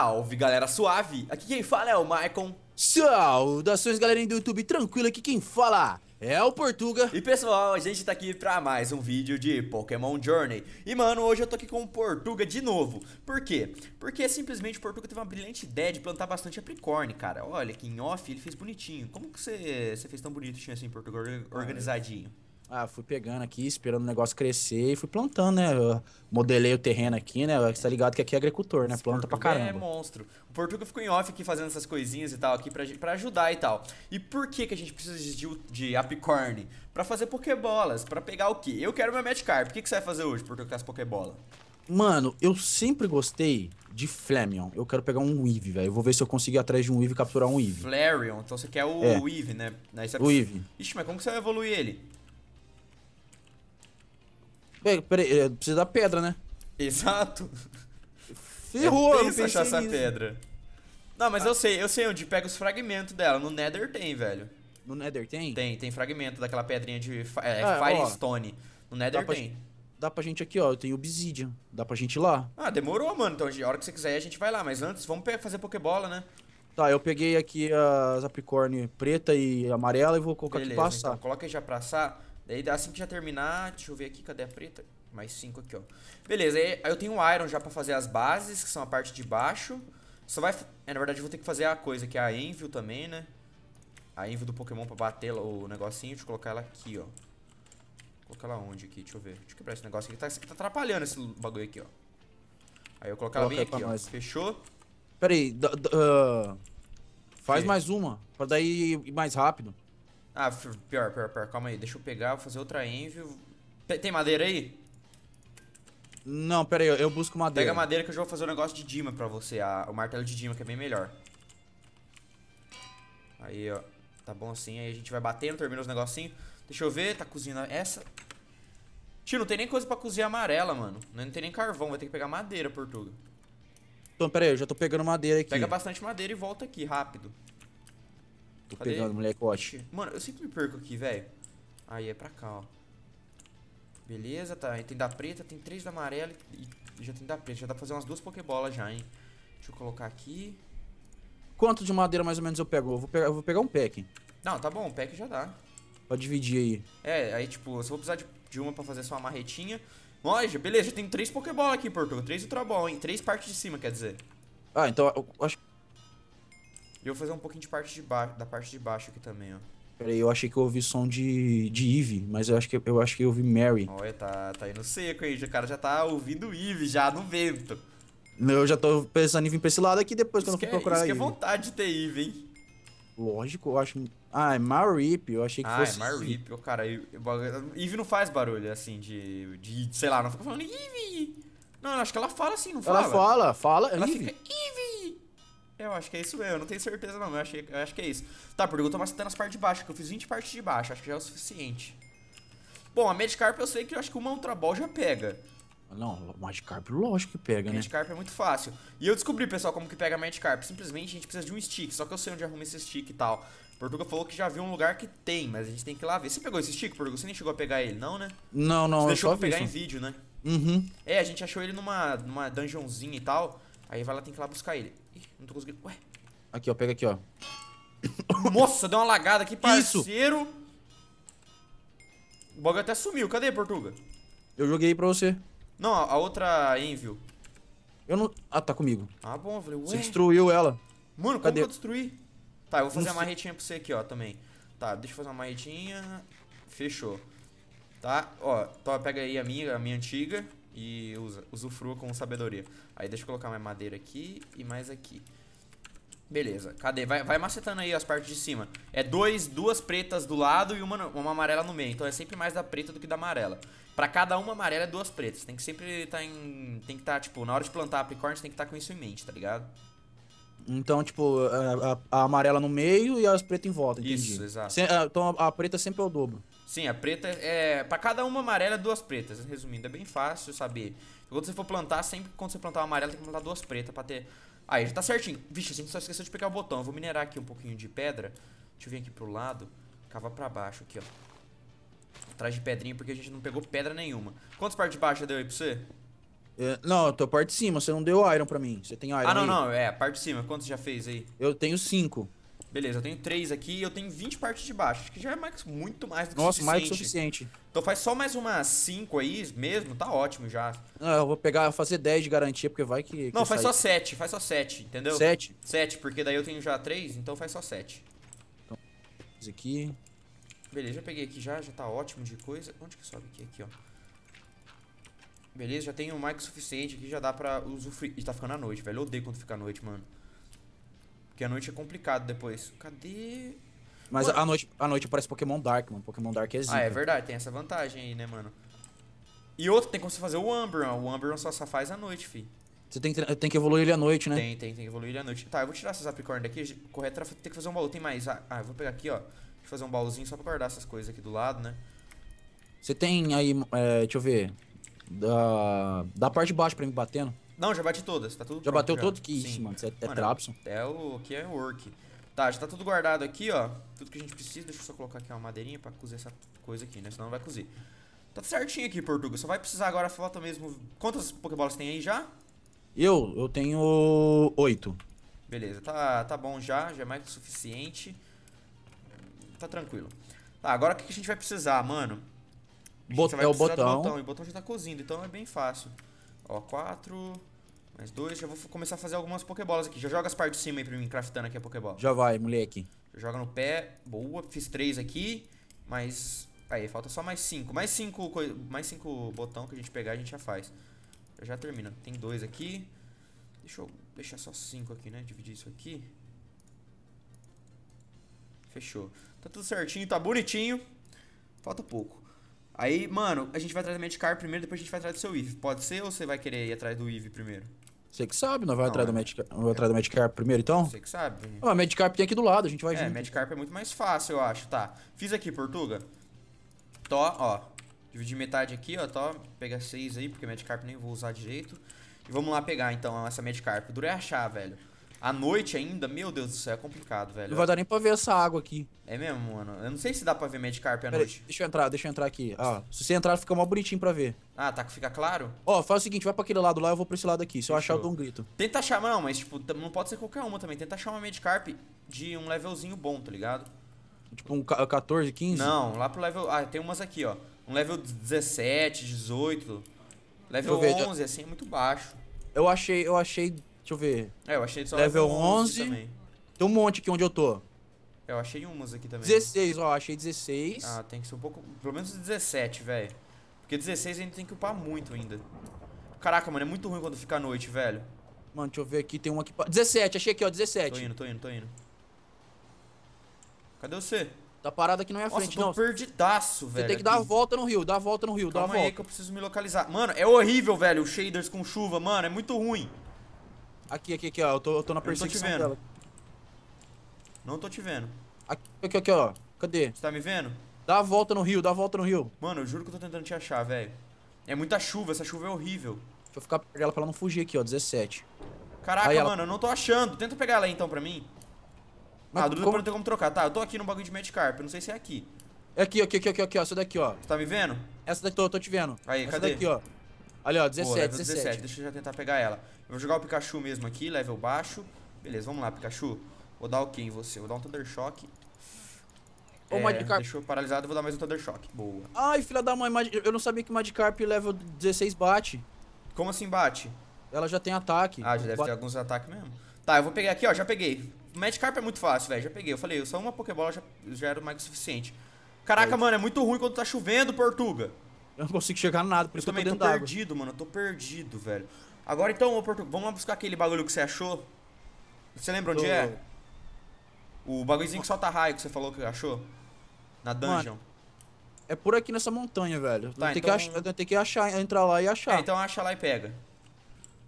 Salve galera suave, aqui quem fala é o Maicon Saudações galerinha do YouTube, tranquilo aqui quem fala é o Portuga E pessoal, a gente tá aqui pra mais um vídeo de Pokémon Journey E mano, hoje eu tô aqui com o Portuga de novo Por quê? Porque simplesmente o Portuga teve uma brilhante ideia de plantar bastante apricorne, cara Olha, que em off ele fez bonitinho Como que você, você fez tão bonitinho assim, Portuga, organizadinho? Ah, fui pegando aqui, esperando o negócio crescer e fui plantando, né? Eu modelei o terreno aqui, né? Você tá ligado que aqui é agricultor, né? Esse Planta pra caramba. É monstro. O Portuga ficou em off aqui fazendo essas coisinhas e tal aqui pra, pra ajudar e tal. E por que que a gente precisa de, de Apicorn? Pra fazer pokebolas, pra pegar o quê? Eu quero meu Magikarp. O que, que você vai fazer hoje, Portugal? com as pokebolas? Mano, eu sempre gostei de Flamion. Eu quero pegar um Weave, velho. Eu vou ver se eu consigo ir atrás de um Weave e capturar um Weave. Flareon, então você quer o é. Weave, né? Aí você... O Weave. Ixi, mas como que você vai evoluir ele? Peraí, é, precisa da pedra, né? Exato. Ferrou, eu, eu não achar essa nisso. pedra. Não, mas ah. eu sei, eu sei onde pega os fragmentos dela. No Nether tem, velho. No Nether tem? Tem, tem fragmento daquela pedrinha de é, ah, Firestone. no Nether dá tem. Pra, dá pra gente aqui, ó. Eu tenho Obsidian. Dá pra gente ir lá. Ah, demorou, mano. Então, a hora que você quiser, a gente vai lá. Mas antes, vamos fazer Pokébola, né? Tá, eu peguei aqui as Capricórnio preta e amarela e vou colocar Beleza, aqui pra então assar. Então, coloca aí já pra assar. Daí assim que já terminar, deixa eu ver aqui, cadê a preta? Mais cinco aqui, ó. Beleza, aí eu tenho um iron já pra fazer as bases, que são a parte de baixo. Só vai... É, na verdade eu vou ter que fazer a coisa, que é a Envio também, né? A Envio do Pokémon pra bater o negocinho. Deixa eu colocar ela aqui, ó. colocar ela onde aqui? Deixa eu ver. Deixa eu quebrar esse negócio aqui. Tá, tá atrapalhando esse bagulho aqui, ó. Aí eu coloco ela bem aqui, ó. Nós. Fechou? Pera aí. Uh, faz mais uma. Pra daí ir mais rápido. Ah, pior, pior, pior. Calma aí, deixa eu pegar, vou fazer outra envy. Tem madeira aí? Não, pera aí, eu busco madeira. Pega madeira que eu já vou fazer um negócio de Dima pra você, a, o martelo de Dima, que é bem melhor. Aí, ó. Tá bom assim, aí a gente vai batendo, termina os negocinhos. Deixa eu ver, tá cozinhando essa. Tio, não tem nem coisa pra cozinhar amarela, mano. Não tem nem carvão, vai ter que pegar madeira, Portuga. Então, pera aí, eu já tô pegando madeira aqui. Pega bastante madeira e volta aqui, rápido. Tô Cadê? pegando, molecote. Mano, eu sempre me perco aqui, velho. Aí, é pra cá, ó. Beleza, tá. Aí tem da preta, tem três da amarela e já tem da preta. Já dá pra fazer umas duas pokebolas já, hein. Deixa eu colocar aqui. Quanto de madeira mais ou menos eu pego? Eu vou pegar, eu vou pegar um pack. Não, tá bom, um pack já dá. Pode dividir aí. É, aí tipo, eu só vou precisar de, de uma pra fazer só uma marretinha. loja beleza, já tem três pokebola aqui, Porto. Três Ultra Ball, hein. Três partes de cima, quer dizer. Ah, então eu acho que e eu vou fazer um pouquinho de parte de da parte de baixo aqui também, ó. Peraí, eu achei que eu ouvi som de, de Eve, mas eu acho que eu acho que eu ouvi Mary. Olha, tá, tá indo seco aí, o cara já tá ouvindo Eve já no vento. Eu já tô pensando em vir pra esse lado aqui depois que eu vou fui é, procurar isso Eve. que é vontade de ter Eve, hein? Lógico, eu acho. Ah, é Marip, eu achei que ah, é fosse. Ah, é Marip, o cara. Eve não faz barulho assim de, de. Sei lá, não fica falando Eve. Não, acho que ela fala assim, não fala? Ela fala, fala. Eve. Fica, Eve. Eu acho que é isso mesmo, eu não tenho certeza não, eu, achei, eu acho que é isso. Tá, pergunta tô tá nas partes de baixo, que eu fiz 20 partes de baixo, acho que já é o suficiente. Bom, a Medicarp eu sei que eu acho que uma Ultra Ball já pega. Não, Magikarp lógico que pega, né? Magikarp é muito fácil. E eu descobri, pessoal, como que pega Magikarp. Simplesmente a gente precisa de um stick, só que eu sei onde arruma esse stick e tal. Portuga falou que já viu um lugar que tem, mas a gente tem que ir lá ver. Você pegou esse stick, Portuga? Você nem chegou a pegar ele, não, né? Não, não, Você deixou eu só pegar isso. em vídeo, né? Uhum. É, a gente achou ele numa, numa dungeonzinha e tal. Aí vai lá, tem que ir lá buscar ele. Ih, não tô conseguindo. Ué. Aqui, ó, pega aqui, ó. Nossa, deu uma lagada aqui, parceiro. Isso. O bagulho até sumiu. Cadê, Portuga? Eu joguei pra você. Não, a, outra Envio. Eu não... Ah, tá comigo. Ah, bom. Eu falei, ué. Você destruiu ela. Mano, como Cadê? que eu destruí? Tá, eu vou fazer não uma marretinha pra você aqui, ó, também. Tá, deixa eu fazer uma marretinha. Fechou. Tá, ó. Então pega aí a minha, a minha antiga e usa, usufrua com sabedoria. Aí deixa eu colocar mais madeira aqui e mais aqui. Beleza, cadê? Vai, vai macetando aí as partes de cima. É dois, duas pretas do lado e uma, uma amarela no meio. Então é sempre mais da preta do que da amarela. Pra cada uma amarela é duas pretas. Tem que sempre estar tá em. Tem que estar, tá, tipo, na hora de plantar apricorns tem que estar tá com isso em mente, tá ligado? Então, tipo, a, a, a amarela no meio e as pretas em volta, entendi. Isso, exato. Se, ah, então a, a preta sempre é o dobro. Sim, a preta é. Pra cada uma amarela, duas pretas. Resumindo, é bem fácil saber. Quando você for plantar, sempre quando você plantar uma amarela, tem que plantar duas pretas pra ter. Aí, já tá certinho. Vixe, a gente só esqueceu de pegar o botão. Eu vou minerar aqui um pouquinho de pedra. Deixa eu vir aqui pro lado. cava pra baixo aqui, ó. Atrás de pedrinha, porque a gente não pegou pedra nenhuma. Quantas partes de baixo deu aí pra você? É, não, a parte de cima. Você não deu iron pra mim. Você tem iron. Ah, não, aí? não. É, a parte de cima. Quantos já fez aí? Eu tenho cinco. Beleza, eu tenho 3 aqui e eu tenho 20 partes de baixo. Acho que já é mais, muito mais do que Nossa, suficiente. mais do que suficiente. Então faz só mais umas 5 aí mesmo, tá ótimo já. Não, ah, eu vou pegar, fazer 10 de garantia, porque vai que. que não, faz sai. só 7, faz só 7, entendeu? 7? 7, porque daí eu tenho já 3, então faz só 7. Então, fiz aqui. Beleza, já peguei aqui já, já tá ótimo de coisa. Onde que sobe aqui? Aqui, ó. Beleza, já tenho mais que suficiente aqui, já dá pra usufruir. E tá ficando à noite, velho. Eu odeio quando fica à noite, mano. Porque a noite é complicado depois. Cadê. Mas a noite, a noite parece Pokémon Dark, mano. Pokémon Dark é existe. Ah, é verdade, tem essa vantagem aí, né, mano? E outro, tem como você fazer o Umbreon. O Umbreon só, só faz à noite, fi. Você tem que, tem que evoluir ele à noite, né? Tem, tem, tem que evoluir ele à noite. Tá, eu vou tirar essas Apricorn daqui. Correto, tem que fazer um baú. Tem mais. Ah, ah, eu vou pegar aqui, ó. Deixa eu fazer um baúzinho só pra guardar essas coisas aqui do lado, né? Você tem aí, é, deixa eu ver. Da, da parte de baixo pra mim batendo. Não, já bati todas, tá tudo Já pronto, bateu já. todo? Que isso, mano, é trapson. É o que é work. Tá, já tá tudo guardado aqui, ó. Tudo que a gente precisa. Deixa eu só colocar aqui uma madeirinha pra cozer essa coisa aqui, né? Senão não vai cozir. Tá certinho aqui, Portuga. Só vai precisar agora, falta mesmo... Quantas Pokébolas tem aí já? Eu? Eu tenho oito. Beleza, tá, tá bom já. Já é mais que o suficiente. Tá tranquilo. Tá, agora o que a gente vai precisar, mano? Bot vai é o botão. botão. E o botão já tá cozindo, então é bem fácil. Ó, quatro... Mais dois, já vou começar a fazer algumas pokebolas aqui. Já joga as partes de cima aí pra mim, craftando aqui a pokebola. Já vai, moleque. Já joga no pé, boa, fiz três aqui, mas... Aí, falta só mais cinco. Mais cinco, co... mais cinco botão que a gente pegar, a gente já faz. Já, já termina. Tem dois aqui. Deixa eu deixar só cinco aqui, né? Dividir isso aqui. Fechou. Tá tudo certinho, tá bonitinho. Falta pouco. Aí, mano, a gente vai atrás da Medicar primeiro, depois a gente vai atrás do seu Eve. Pode ser ou você vai querer ir atrás do Eve primeiro? Você que sabe, nós vamos atrás, é... atrás do Medicarp primeiro, então? Você que sabe. Ah, a Medicarp tem aqui do lado, a gente vai é, junto. É, Medicarp é muito mais fácil, eu acho, tá. Fiz aqui, Portuga. Tó, ó. Dividi metade aqui, ó, tó. Pega seis aí, porque Medicarp nem vou usar direito. E vamos lá pegar, então, essa Medicarp. Durei é achar, velho. À noite ainda, meu Deus do céu, é complicado, velho. Não vai dar nem pra ver essa água aqui. É mesmo, mano. Eu não sei se dá pra ver Magikarp à Pera noite. Aí, deixa eu entrar, deixa eu entrar aqui. Ah, se você entrar, fica mó bonitinho pra ver. Ah, tá, fica claro? Ó, faz o seguinte, vai pra aquele lado lá, eu vou pra esse lado aqui. Se Fechou. eu achar, eu dou um grito. Tenta achar, não, mas tipo, não pode ser qualquer uma também. Tenta achar uma medicarp de um levelzinho bom, tá ligado? Tipo um 14, 15? Não, lá pro level... Ah, tem umas aqui, ó. Um level 17, 18... Level 11, assim, é muito baixo. Eu achei, eu achei Deixa eu ver. É, eu achei só level 11. 11 também. Tem um monte aqui onde eu tô. Eu achei umas aqui também. 16, ó, achei 16. Ah, tem que ser um pouco. Pelo menos 17, velho. Porque 16 a gente tem que upar muito ainda. Caraca, mano, é muito ruim quando fica à noite, velho. Mano, deixa eu ver aqui, tem uma aqui. 17, achei aqui, ó, 17. Tô indo, tô indo, tô indo. Cadê você? Tá parado aqui na minha Nossa, frente, tô não. perdidaço, velho. Você tem que aqui. dar a volta no rio, dar a volta no rio, Calma dá a volta. aí que eu preciso me localizar. Mano, é horrível, velho, os shaders com chuva, mano, é muito ruim. Aqui, aqui, aqui, ó. Eu tô, eu tô na perseguição eu não tô te vendo. dela. Não tô te vendo. Aqui, aqui, aqui, ó. Cadê? Você tá me vendo? Dá a volta no rio, dá a volta no rio. Mano, eu juro que eu tô tentando te achar, velho. É muita chuva, essa chuva é horrível. Deixa eu ficar perto dela pra ela não fugir aqui, ó. 17. Caraca, aí mano, ela... eu não tô achando. Tenta pegar ela aí então pra mim. Mas ah, Dudu, como... não ter como trocar. Tá, eu tô aqui no bagulho de Medicarp. Eu não sei se é aqui. É aqui, aqui, aqui, aqui, aqui, ó. Essa daqui, ó. Você tá me vendo? Essa daqui, tô, tô te vendo. Aí, Essa cadê? Essa daqui, ó. Ali, ó, 17, Pô, 17. 17. Deixa eu já tentar pegar ela. Eu vou jogar o Pikachu mesmo aqui, level baixo. Beleza, vamos lá, Pikachu. Vou dar o okay que em você? Vou dar um Thunder Shock. Ô, é, Deixa Deixou paralisado, vou dar mais um Thunder Shock. Boa. Ai, filha da mãe, eu não sabia que Magikarp level 16 bate. Como assim bate? Ela já tem ataque. Ah, já deve bate. ter alguns ataques mesmo. Tá, eu vou pegar aqui, ó, já peguei. Magikarp é muito fácil, velho, já peguei. Eu falei, eu só uma Pokébola já, já era mais que o suficiente. Caraca, mano, é muito ruim quando tá chovendo, Portuga. Eu não consigo chegar nada, por eu isso que eu tô, tô perdido, mano. Eu tô perdido, velho. Agora então, vamos lá buscar aquele bagulho que você achou. Você lembra onde tô... é? O bagulhozinho que solta raio que você falou que achou? Na dungeon. Mano, é por aqui nessa montanha, velho. Tá, eu, então... que achar, eu tenho que achar, entrar lá e achar. É, então acha lá e pega.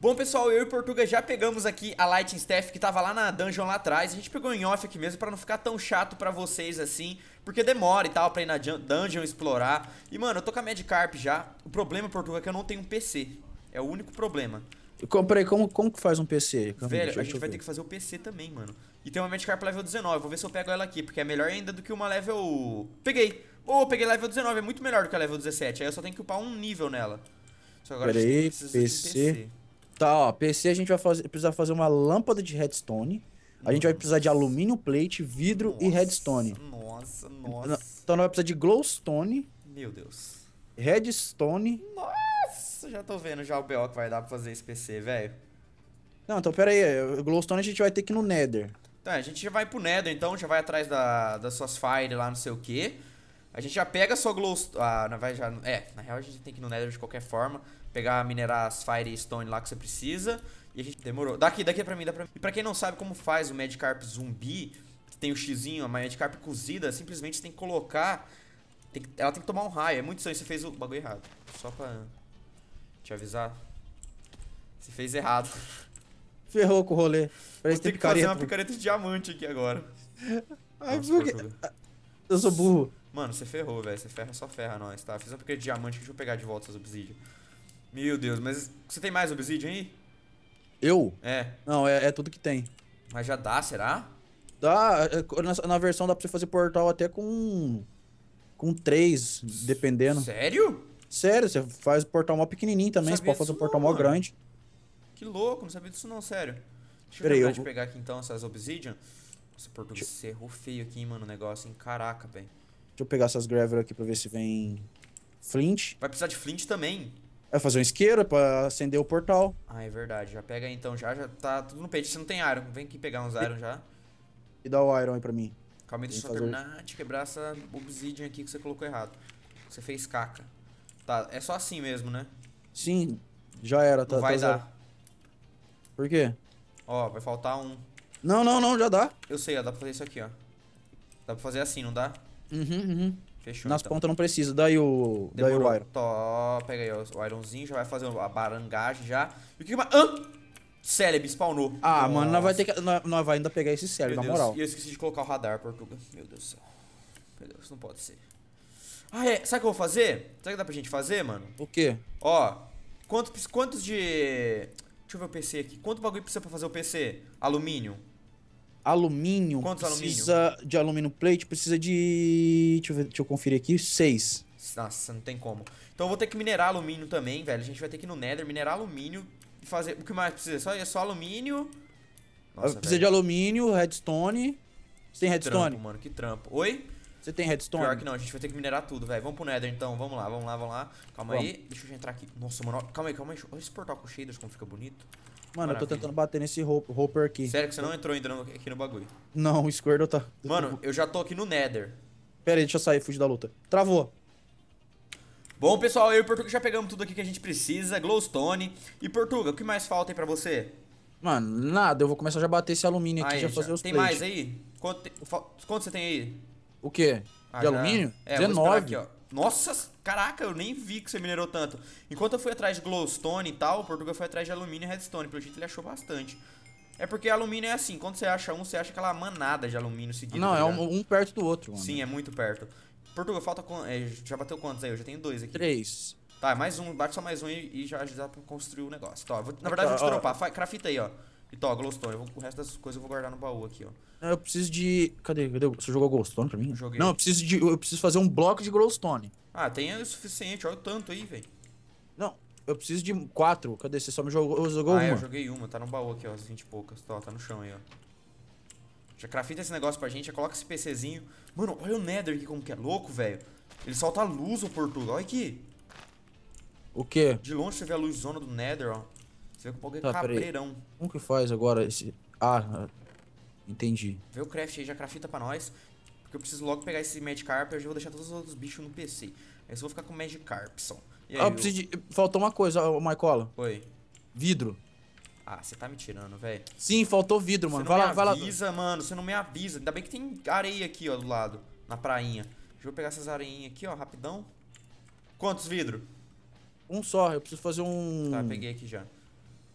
Bom, pessoal, eu e Portuga já pegamos aqui a Lightning Staff que tava lá na dungeon lá atrás. A gente pegou em off aqui mesmo pra não ficar tão chato pra vocês assim, porque demora e tal pra ir na dungeon explorar. E, mano, eu tô com a carp já. O problema, Portuga, é que eu não tenho um PC. É o único problema. Comprei, como, como que faz um PC? Calma, Velho, a gente vai ver. ter que fazer o PC também, mano. E tem uma carp level 19, vou ver se eu pego ela aqui, porque é melhor ainda do que uma level... Peguei! Ô, oh, peguei level 19, é muito melhor do que a level 17, aí eu só tenho que upar um nível nela. Só agora Peraí, PC. PC. Tá, ó, PC a gente vai fazer, precisar fazer uma lâmpada de redstone. A gente vai precisar de alumínio plate, vidro nossa, e redstone. Nossa, nossa. Então nós vai precisar de glowstone. Meu Deus. Redstone. Nossa, já tô vendo já o BO que vai dar pra fazer esse PC, velho. Não, então pera aí. Eh, glowstone a gente vai ter que ir no Nether. Tá, a gente já vai pro Nether, então. Já vai atrás da, das suas Fire lá, não sei o que. A gente já pega sua Glowstone... Ah, não vai já... É, na real a gente tem que ir no Nether de qualquer forma pegar, minerar as Firestone lá que você precisa. E a gente demorou. Daqui, daqui é pra mim, dá pra mim. E pra quem não sabe como faz o Magikarp zumbi, que tem o xizinho, a Magikarp cozida, simplesmente tem que colocar... Tem que, ela tem que tomar um raio. É muito estranho, você fez o bagulho errado. Só pra te avisar. Você fez errado. Ferrou com o rolê. Parece Vou ter que picareta. fazer uma picareta de diamante aqui agora. Ai, porque... Eu sou burro. Mano, você ferrou, velho. Você ferra, só ferra nós, tá? Fiz uma picareta de diamante, deixa eu pegar de volta essas obsidias meu Deus, mas você tem mais obsidian aí? Eu? É. Não, é, é tudo que tem. Mas já dá, será? Dá. É, é, na, na versão dá pra você fazer portal até com. Com três, dependendo. Sério? Sério, você faz o portal mó pequenininho também, você pode fazer um portal mó grande. Que louco, não sabia disso não, sério. Deixa Peraí, eu, eu vou... pegar aqui então essas obsidian. Nossa, português Deixa... errou feio aqui, mano, o negócio, hein? Caraca, velho. Deixa eu pegar essas gravel aqui pra ver se vem flint. Vai precisar de flint também. É fazer um isqueiro pra acender o portal. Ah, é verdade. Já pega aí então, já, já tá tudo no peito. Você não tem iron. Vem aqui pegar uns iron já. E dá o iron aí pra mim. Calma aí, deixa eu só terminar de quebrar essa obsidian aqui que você colocou errado. Você fez caca. Tá, é só assim mesmo, né? Sim, já era. Tá, não tá vai tá dar. Zero. Por quê? Ó, vai faltar um. Não, não, não, já dá. Eu sei, ó, dá pra fazer isso aqui, ó. Dá pra fazer assim, não dá? Uhum, uhum. Fechou. Nas então. pontas não precisa. Daí o. Daí o Iron. Tó, pega aí o Ironzinho, já vai fazer a barangagem já. E o que mais. Ah! Celebi spawnou. Ah, Nossa. mano, nós vai ter que. Nós, nós vai ainda pegar esse Celebi, na moral. E eu esqueci de colocar o radar, Portugal. Meu Deus do céu. Meu Deus, não pode ser. Ah, é. Sabe o que eu vou fazer? Sabe o que dá pra gente fazer, mano? O quê? Ó. Quantos, quantos de. Deixa eu ver o PC aqui. Quanto bagulho precisa pra fazer o PC? Alumínio alumínio. Quantos precisa alumínio? de alumínio plate, precisa de. Deixa eu, ver, deixa eu conferir aqui. Seis. Nossa, não tem como. Então eu vou ter que minerar alumínio também, velho. A gente vai ter que ir no Nether, minerar alumínio e fazer. O que mais precisa? Só, é só alumínio. Nossa, ah, precisa de alumínio, redstone. Você tem redstone? Trampo, mano, que trampo. Oi? Você tem redstone? Pior que não, a gente vai ter que minerar tudo, velho. Vamos pro Nether então, vamos lá, vamos lá, vamos lá. Calma aí, deixa eu entrar aqui. Nossa, mano, calma aí, calma aí. Olha esse portal com shaders, como fica bonito. Mano, Maravilha. eu tô tentando bater nesse Hopper aqui. Sério que você não entrou ainda no, aqui no bagulho? Não, o esquerdo tá... Mano, eu já tô aqui no Nether. Pera aí, deixa eu sair, fugir da luta. Travou. Bom, pessoal, eu e o Portuga já pegamos tudo aqui que a gente precisa. Glowstone. E, Portuga, o que mais falta aí pra você? Mano, nada. Eu vou começar já a bater esse alumínio aqui, aí, já, já fazer os Tem plate. mais aí? Quanto, te... Quanto, você tem aí? O quê? Ah, de já... alumínio? É, 19. aqui, ó. Nossa, caraca, eu nem vi que você minerou tanto. Enquanto eu fui atrás de glowstone e tal, o Portugal foi atrás de alumínio e redstone. Pelo jeito ele achou bastante. É porque alumínio é assim, quando você acha um, você acha aquela manada de alumínio seguindo. Não, tá é um, um, perto do outro. Mano. Sim, é muito perto. Portugal, falta. É, já bateu quantos aí? Eu já tenho dois aqui. Três. Tá, mais um, bate só mais um e, e já, já dá pra construir o negócio. Tá, vou, na verdade, vamos vou te dropar. Crafita aí, ó. Então, ó, glowstone. Vou, o resto das coisas eu vou guardar no baú aqui, ó. eu preciso de... Cadê? Cadê? Você jogou glowstone pra mim? Joguei. Não, eu preciso de... Eu preciso fazer um bloco de glowstone. Ah, tem é o suficiente. Olha o tanto aí, velho. Não, eu preciso de quatro. Cadê? Você só me jogou, jogou ah, uma. Ah, eu joguei uma. Tá no baú aqui, ó. As 20 e poucas. Tá, tá no chão aí, ó. Já crafita esse negócio pra gente. Já coloca esse PCzinho. Mano, olha o Nether aqui como que é louco, velho. Ele solta luz, o Portugal. Olha aqui. O quê? De longe você vê a luz zona do Nether, ó vê com o bug é tá, cabreirão. Como que faz agora esse... Ah, entendi. Vê o craft aí, já crafta pra nós. Porque eu preciso logo pegar esse Magikarp e eu já vou deixar todos os outros bichos no PC. Aí só vou ficar com o Magikarp só. Aí, ah, eu preciso de... Faltou uma coisa, ô Maicola. Oi. Vidro. Ah, você tá me tirando, velho. Sim, faltou vidro, mano. Vai lá, vai lá. Você não me avisa, mano. Você não me avisa. Ainda bem que tem areia aqui, ó, do lado. Na prainha. Deixa eu pegar essas areinhas aqui, ó, rapidão. Quantos vidro? Um só. Eu preciso fazer um... Tá, peguei aqui já.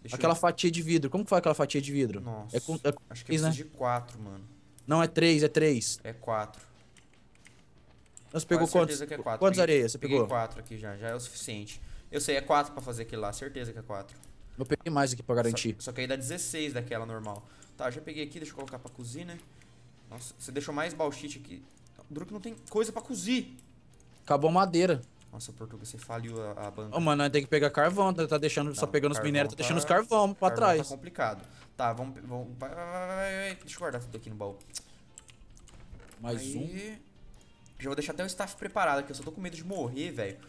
Deixa aquela eu... fatia de vidro. Como que foi aquela fatia de vidro? Nossa. É com, é com acho que três, é né? de 4, mano. Não, é 3, é 3. É quatro. Você pegou quantos? É quatro. Quantas areias você pegou? Peguei 4 aqui já, já é o suficiente. Eu sei, é 4 pra fazer aquilo lá, certeza que é 4. Eu peguei mais aqui pra garantir. Só, só que aí dá 16 daquela normal. Tá, já peguei aqui, deixa eu colocar pra cozinha. Né? Nossa, você deixou mais bauxite aqui. Duro que não tem coisa pra cozir. Acabou a madeira. Nossa, o português, você faliu a, a banca. Ô, mano, tem que pegar carvão, tá, tá deixando, só pegando os minérios, tá, tá deixando os carvão pra carvão tá trás. Tá complicado. Tá, vamos, vamos. Vai, vai, vai, deixa eu guardar tudo aqui no baú. Mais Aí, um. Já vou deixar até o staff preparado aqui, eu só tô com medo de morrer, velho.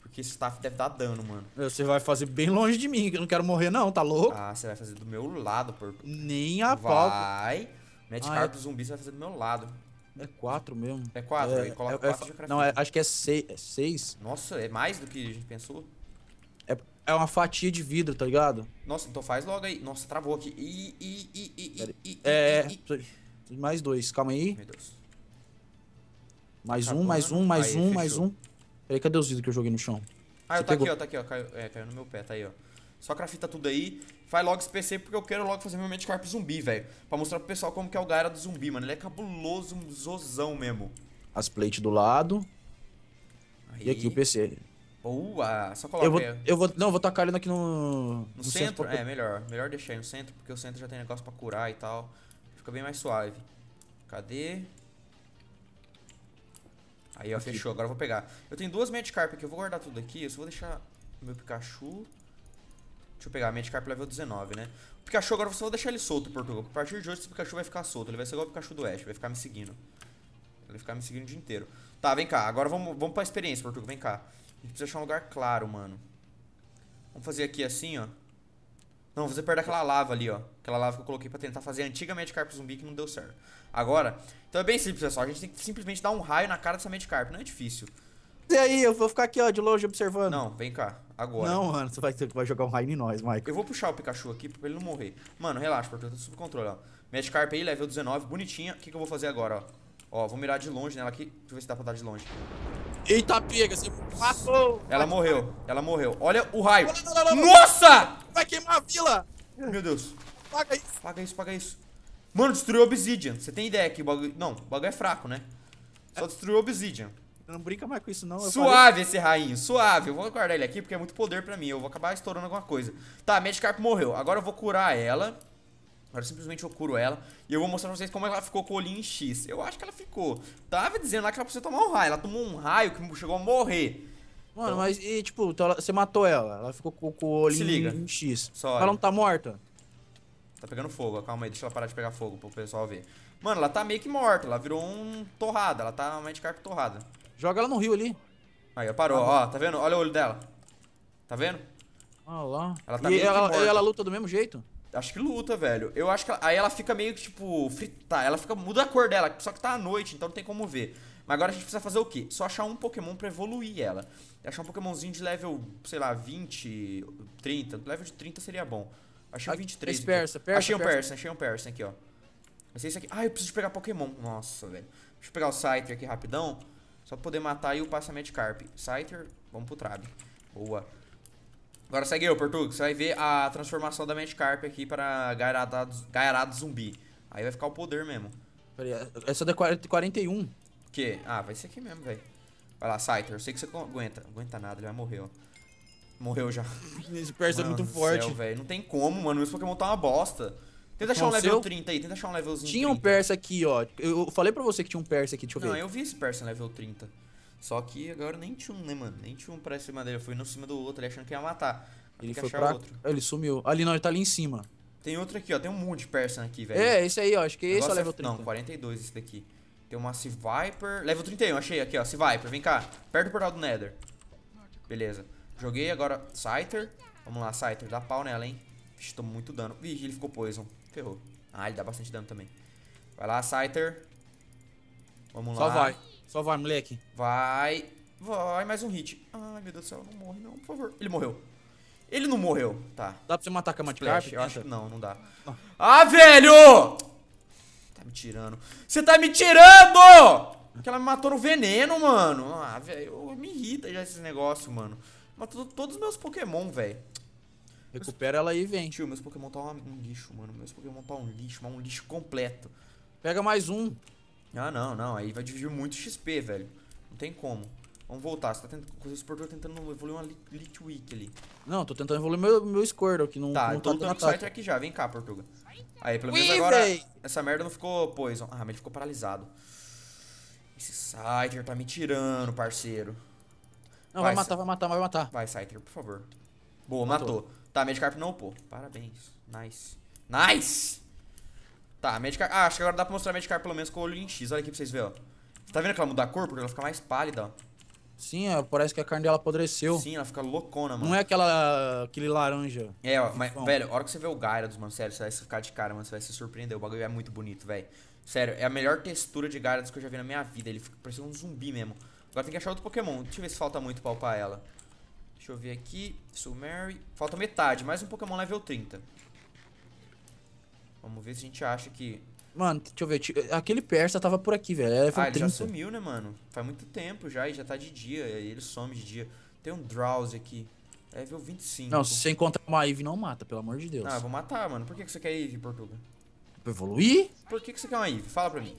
Porque esse staff deve dar dano, mano. Você vai fazer bem longe de mim, que eu não quero morrer não, tá louco? Ah, você vai fazer do meu lado, porco. Nem a pau. Vai. Mete ah, carta é. do zumbi, você vai fazer do meu lado. É quatro mesmo. É quatro, é, aí coloca é, é quatro é, de craft. Não, é, acho que é seis, é seis. Nossa, é mais do que a gente pensou? É, é uma fatia de vidro, tá ligado? Nossa, então faz logo aí. Nossa, travou aqui. I, I, I, I, I, I, é, I, mais dois, calma aí. Meu Deus. Mais Acabou, tá um, mais um, mais aí, um, fechou. mais um. Peraí, cadê os vidros que eu joguei no chão? Ah, eu tá pegou? aqui, ó, tá aqui, ó. Caiu, é, caiu no meu pé, tá aí, ó. Só crafta tudo aí. Faz logo esse PC porque eu quero logo fazer meu Corp zumbi, velho. Pra mostrar pro pessoal como que é o Gaera do zumbi, mano. Ele é cabuloso, um zozão mesmo. As plates do lado. Aí. E aqui o PC. Boa! Só coloca eu vou, aí. Eu vou, não, eu vou tacar ele aqui no... No, no centro? centro é, melhor. Melhor deixar aí no centro, porque o centro já tem negócio pra curar e tal. Fica bem mais suave. Cadê? Aí, ó, aqui. fechou. Agora eu vou pegar. Eu tenho duas Magikarp aqui. Eu vou guardar tudo aqui. Eu só vou deixar meu Pikachu... Deixa eu pegar a Magikarp é level 19, né? O Pikachu agora você vai deixar ele solto, Portugal. A partir de hoje esse Pikachu vai ficar solto. Ele vai ser igual o Pikachu do Oeste, vai ficar me seguindo. Ele vai ficar me seguindo o dia inteiro. Tá, vem cá. Agora vamos, vamos pra experiência, Portugal. Vem cá. A gente precisa achar um lugar claro, mano. Vamos fazer aqui assim, ó. Não, fazer perto daquela lava ali, ó. Aquela lava que eu coloquei pra tentar fazer a antiga Magikarp zumbi que não deu certo. Agora, então é bem simples, pessoal. A gente tem que simplesmente dar um raio na cara dessa Magikarp. Não é difícil aí, eu vou ficar aqui, ó, de longe observando. Não, vem cá, agora. Não, mano, você vai, você vai jogar um raio em nós, Mike. Eu vou puxar o Pikachu aqui pra ele não morrer. Mano, relaxa, porque eu tô sob controle, ó. Magikarp aí, level 19, bonitinha. O que, que eu vou fazer agora, ó? Ó, vou mirar de longe nela aqui. Deixa eu ver se dá pra dar de longe. Eita, pega, você passou Ela morreu, ela morreu. Olha o raio. Não, não, não, Nossa! Vai queimar a vila. Meu Deus. Paga isso. Paga isso, paga isso. Mano, destruiu Obsidian. Você tem ideia que o bagulho... Não, o bagulho é fraco, né? Só é. destruiu Obsidian. Não brinca mais com isso, não. suave esse rainho, suave. Eu vou guardar ele aqui porque é muito poder pra mim. Eu vou acabar estourando alguma coisa. Tá, a Medicarp morreu. Agora eu vou curar ela. Agora simplesmente eu curo ela e eu vou mostrar pra vocês como é ela ficou com o olhinho em X. Eu acho que ela ficou. Tava dizendo lá que ela precisa tomar um raio. Ela tomou um raio que chegou a morrer. Mano, então... mas e tipo, então ela, você matou ela. Ela ficou com, com o olhinho em X. Só ela não tá morta? Tá pegando fogo. Calma aí, deixa ela parar de pegar fogo pro pessoal ver. Mano, ela tá meio que morta. Ela virou um torrada. Ela tá uma Magikarp torrada. Joga ela no rio ali. Aí, ela parou, ó, tá vendo? Olha o olho dela. Tá vendo? Olha lá. Ela tá e meio ela, ela luta do mesmo jeito? Acho que luta, velho. Eu acho que ela, aí ela fica meio que, tipo, frita. Ela fica, muda a cor dela, só que tá à noite, então não tem como ver. Mas agora a gente precisa fazer o quê? Só achar um Pokémon pra evoluir ela. Achar um Pokémonzinho de level, sei lá, 20, 30. Level de 30 seria bom. Achei um 23. Esse persa, persa, achei um persa, persa, achei um persa aqui, ó. Esse aqui. Ah, eu preciso pegar Pokémon. Nossa, velho. Deixa eu pegar o site aqui rapidão. Só poder matar aí o passamento de Carp. Scyther, vamos pro Trab. Boa. Agora segue eu, Portugal. Você vai ver a transformação da Magikarp aqui para Gairado Zumbi. Aí vai ficar o poder mesmo. Peraí, é da 41. Que? Ah, vai ser aqui mesmo, velho. Vai lá, Scyther. Eu sei que você aguenta. Aguenta nada, ele vai morrer, ó. Morreu já. Esse perso é muito forte. Céu, não tem como, mano. Esse Pokémon tá uma bosta. Tenta achar um level 30 aí, tenta achar um levelzinho Tinha um persa aqui, ó. Eu falei pra você que tinha um persa aqui, deixa eu ver. Não, eu vi esse persa level 30. Só que agora nem tinha um, né, mano? Nem tinha um pra cima dele. Eu fui no cima do outro, ele achando que ia matar. ele foi pra... Outro. Ele sumiu. Ali não, ele tá ali em cima. Tem outro aqui, ó. Tem um monte de persa aqui, velho. É, esse aí, ó. Acho que esse é o é level 30. Não, 42 esse daqui. Tem uma Sea Viper. Level 31, achei aqui, ó. Sea Viper, vem cá. Perto do portal do Nether. Beleza. Joguei agora Scyther. Vamos lá, Scyther. Dá pau nela, hein? Vixe, tomou muito dano. Vixe, ele ficou poison. Ferrou. Ah, ele dá bastante dano também. Vai lá, Scyther. Vamos Só lá. Só vai. Só vai, moleque. Vai. Vai, mais um hit. Ai, meu Deus do céu, não morre não, por favor. Ele morreu. Ele não morreu, tá. Dá pra você matar com a Matcarp? Eu acho que não, não dá. Ah, velho! Tá me tirando. Você tá me tirando! Porque ela me matou no veneno, mano. Ah, velho, me irrita já esse negócio, mano. Matou todos os meus Pokémon, velho. Recupera ela aí e vem. Tio, meus Pokémon tá um, um lixo, mano. Meus Pokémon tá um lixo, mas um lixo completo. Pega mais um. Ah, não, não. Aí vai dividir muito XP, velho. Não tem como. Vamos voltar. Você tá tentando. O Squirtle tentando evoluir uma Litwick ali. Não, tô tentando evoluir meu, meu Squirtle que não. Tá, não eu tô tá lutando com o Scyther aqui já. Vem cá, Portuga. Aí, pelo menos agora. Véi. Essa merda não ficou poison. Ah, mas ele ficou paralisado. Esse Scyther tá me tirando, parceiro. Não, vai, vai matar, vai matar, vai matar. Vai, Scyther, por favor. Boa, matou. matou. Tá, Medicarp não upou. Parabéns. Nice. Nice! Tá, Medicarp... Ah, acho que agora dá pra mostrar Medicarp pelo menos com o olho em X. Olha aqui pra vocês verem, ó. tá vendo que ela muda a cor? Porque ela fica mais pálida, ó. Sim, ó, parece que a carne dela apodreceu. Sim, ela fica loucona, mano. Não é aquela... aquele laranja. É, ó, mas, Bom. velho, a hora que você vê o Gyarados, mano, sério, você vai ficar de cara, mano, você vai se surpreender. O bagulho é muito bonito, velho. Sério, é a melhor textura de Gyarados que eu já vi na minha vida. Ele fica parecendo um zumbi mesmo. Agora tem que achar outro Pokémon. Deixa eu ver se falta muito pra upar ela. Deixa eu ver aqui. Summary. Falta metade. Mais um Pokémon level 30. Vamos ver se a gente acha que... Mano, deixa eu ver. Aquele persa tava por aqui, velho. Era level ah, ele 30. já sumiu, né, mano? Faz muito tempo já e já tá de dia. Ele some de dia. Tem um Drowsy aqui. Level 25. Não, se você encontrar uma Eve, não mata, pelo amor de Deus. Ah, vou matar, mano. Por que, que você quer Eve, Portuga? Pra evoluir? Por que, que você quer uma Eve? Fala pra mim.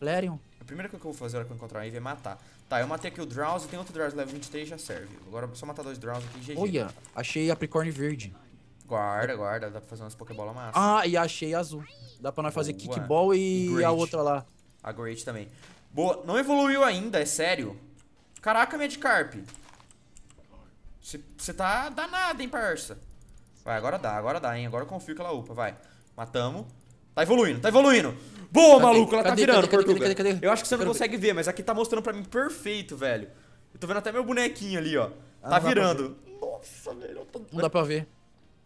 Lerion. A primeira coisa que eu vou fazer na hora que eu encontrar a Ivy é matar. Tá, eu matei aqui o e tem outro Drowsy level 23 já serve. Agora só matar dois Drowsy aqui GG. Olha, achei a Pricorn verde. Guarda, guarda, dá pra fazer umas Pokébola massa. Ah, e achei azul. Dá pra nós fazer Kickball e, a outra lá. A Great também. Boa, não evoluiu ainda, é sério? Caraca, Medicarp. Você tá danado, hein, parça. Vai, agora dá, agora dá, hein. Agora eu confio que ela upa, vai. Matamos. Tá evoluindo, tá evoluindo. Boa, cadê? maluco, ela tá cadê? tá virando, cadê, Portuga. Cadê? Eu acho que você não consegue ver, mas aqui tá mostrando pra mim perfeito, velho. Eu tô vendo até meu bonequinho ali, ó. Ah, tá virando. Nossa, velho. Tô... Não dá pra ver.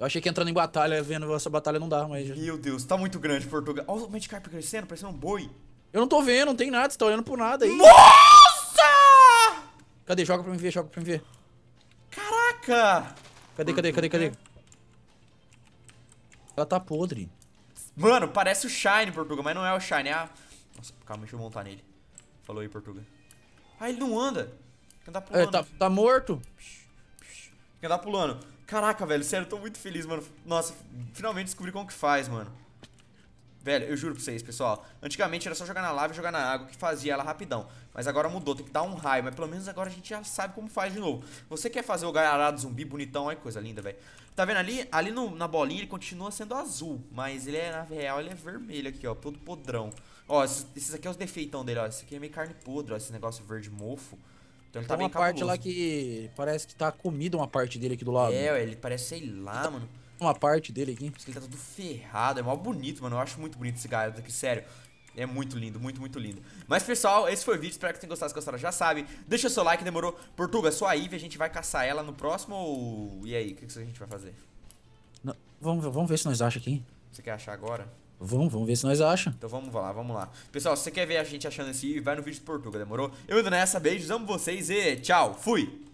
Eu achei que entrando em batalha, vendo essa batalha, não dá, mas... Meu Deus, tá muito grande, Portuga. Olha o Magikarp crescendo, parecendo um boi. Eu não tô vendo, não tem nada, você tá olhando por nada aí. Nossa! Cadê? Joga pra mim ver, joga pra mim ver. Caraca! Cadê, cadê, cadê, cadê? Ela tá podre. Mano, parece o Shine, Portuga, mas não é o Shine, é a... Nossa, calma, deixa eu montar nele. Falou aí, Portuga. Ah, ele não anda. Tem que andar é, pulando. É, tá, tá morto. Tem que andar pulando. Caraca, velho, sério, eu tô muito feliz, mano. Nossa, finalmente descobri como que faz, mano. Velho, eu juro pra vocês, pessoal. Antigamente era só jogar na lava e jogar na água que fazia ela rapidão. Mas agora mudou, tem que dar um raio. Mas pelo menos agora a gente já sabe como faz de novo. Você quer fazer o gaiarado zumbi bonitão, olha que coisa linda, velho. Tá vendo ali? Ali no, na bolinha ele continua sendo azul. Mas ele é, na real, ele é vermelho aqui, ó. Todo podrão. Ó, esses, esses aqui é os defeitão dele, ó. Esse aqui é meio carne podre, ó. Esse negócio verde mofo. Então ele tá Tem uma parte lá que parece que tá comida uma parte dele aqui do lado. É, ele parece, sei lá, mano uma parte dele aqui. Por isso que ele tá tudo ferrado, é mó bonito, mano. Eu acho muito bonito esse galho aqui, sério. É muito lindo, muito, muito lindo. Mas, pessoal, esse foi o vídeo. Espero que tenham gostado. Se gostaram, já sabe. Deixa seu like, demorou. Portuga, só aí Ivy, a gente vai caçar ela no próximo ou... E aí, o que, que a gente vai fazer? Não, vamos, vamos ver se nós achamos aqui. Você quer achar agora? Vamos, vamos ver se nós achamos Então vamos lá, vamos lá. Pessoal, se você quer ver a gente achando esse vai no vídeo de Portuga, demorou? Eu indo nessa, beijos, amo vocês e tchau. Fui!